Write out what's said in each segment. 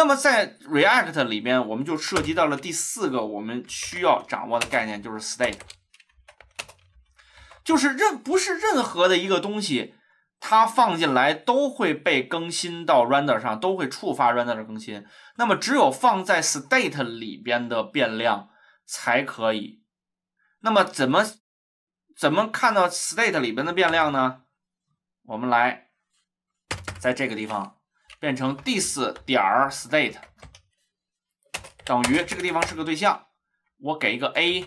那么在 React 里面，我们就涉及到了第四个我们需要掌握的概念，就是 State，就是任不是任何的一个东西，它放进来都会被更新到 Render 上，都会触发 Render 的更新。那么只有放在 State 里边的变量才可以。那么怎么怎么看到 State 里边的变量呢？我们来在这个地方。变成 this 点 state 等于这个地方是个对象，我给一个 a，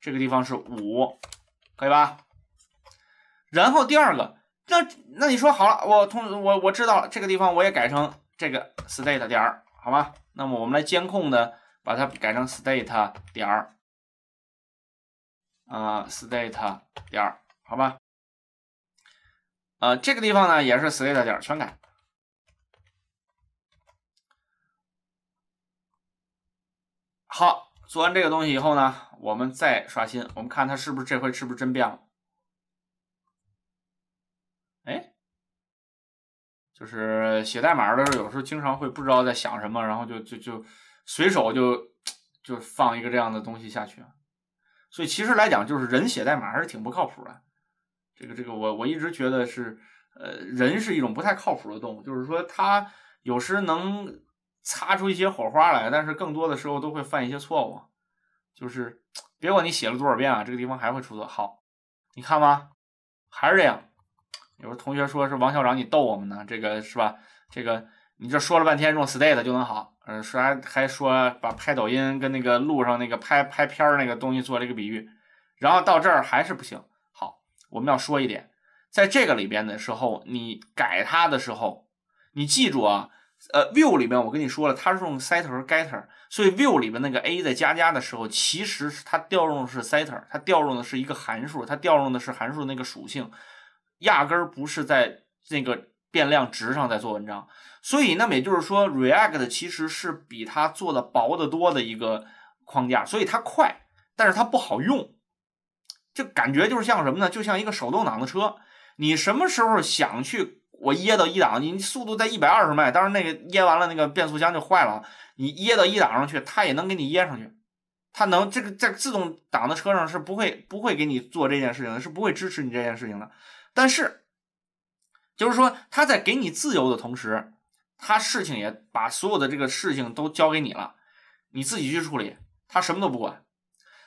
这个地方是五，可以吧？然后第二个，那那你说好了，我通我我知道了，这个地方我也改成这个 state 点，好吧？那么我们来监控呢，把它改成 state 点，啊 state 点，好吧？啊，这个地方呢也是 state 点全改。好，做完这个东西以后呢，我们再刷新，我们看它是不是这回是不是真变了。哎，就是写代码的时候，有时候经常会不知道在想什么，然后就就就随手就就放一个这样的东西下去。所以其实来讲，就是人写代码还是挺不靠谱的。这个这个，我我一直觉得是，呃，人是一种不太靠谱的动物，就是说他有时能。擦出一些火花来，但是更多的时候都会犯一些错误，就是别管你写了多少遍啊，这个地方还会出错。好，你看吧，还是这样。有的同学说：“是王校长，你逗我们呢？这个是吧？这个你这说了半天用 state 就能好，嗯，说还还说把拍抖音跟那个路上那个拍拍片儿那个东西做了一个比喻，然后到这儿还是不行。好，我们要说一点，在这个里边的时候，你改它的时候，你记住啊。”呃，view 里面我跟你说了，它是用 setter getter，所以 view 里面那个 a 在加加的时候，其实是它调用的是 setter，它调用的是一个函数，它调用的是函数的那个属性，压根儿不是在那个变量值上在做文章。所以，那么也就是说，React 其实是比它做的薄得多的一个框架，所以它快，但是它不好用，就感觉就是像什么呢？就像一个手动挡的车，你什么时候想去？我噎到一档，你速度在一百二十迈，当然那个噎完了，那个变速箱就坏了。你噎到一档上去，它也能给你噎上去，它能这个在自动挡的车上是不会不会给你做这件事情，是不会支持你这件事情的。但是，就是说它在给你自由的同时，它事情也把所有的这个事情都交给你了，你自己去处理，它什么都不管。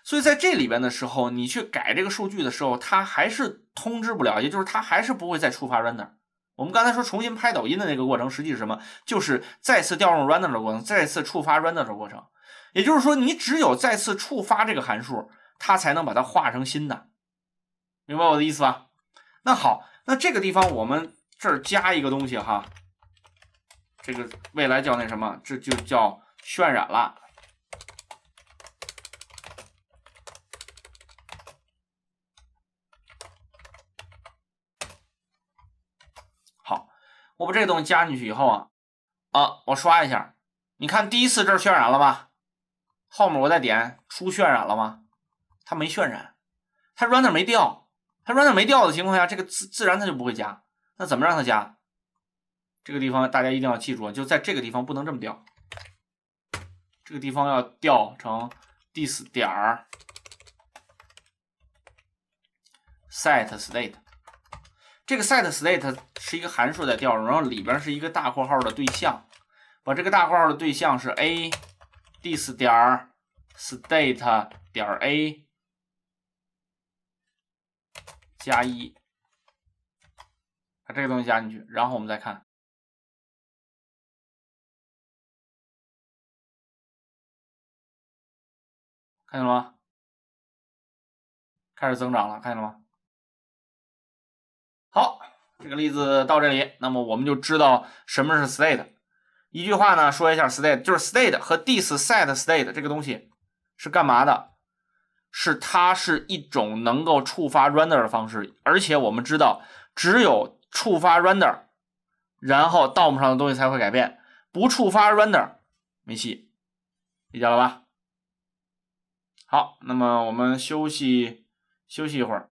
所以在这里边的时候，你去改这个数据的时候，它还是通知不了，也就是它还是不会再触发 runner。我们刚才说重新拍抖音的那个过程，实际是什么？就是再次调用 render 的过程，再次触发 render 的过程。也就是说，你只有再次触发这个函数，它才能把它画成新的。明白我的意思吧？那好，那这个地方我们这儿加一个东西哈，这个未来叫那什么，这就叫渲染了。我把这个东西加进去以后啊，啊，我刷一下，你看第一次这儿渲染了吧？后面我再点出渲染了吗？它没渲染，它 render 没掉，它 render 没掉的情况下，这个自自然它就不会加。那怎么让它加？这个地方大家一定要记住，就在这个地方不能这么掉，这个地方要掉成 d i s 点儿 set state。这个 set state 是一个函数在调用，然后里边是一个大括号的对象，把这个大括号的对象是 a this 点 state 点 a 加一，把这个东西加进去，然后我们再看，看见了吗？开始增长了，看见了吗？好，这个例子到这里，那么我们就知道什么是 state。一句话呢，说一下 state，就是 state 和 this.setState 这个东西是干嘛的？是它是一种能够触发 render 的方式，而且我们知道，只有触发 render，然后 DOM 上的东西才会改变，不触发 render 没戏，理解了吧？好，那么我们休息休息一会儿。